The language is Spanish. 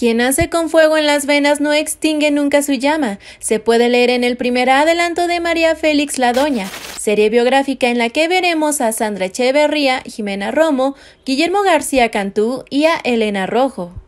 Quien nace con fuego en las venas no extingue nunca su llama. Se puede leer en el primer adelanto de María Félix La Doña, serie biográfica en la que veremos a Sandra Echeverría, Jimena Romo, Guillermo García Cantú y a Elena Rojo.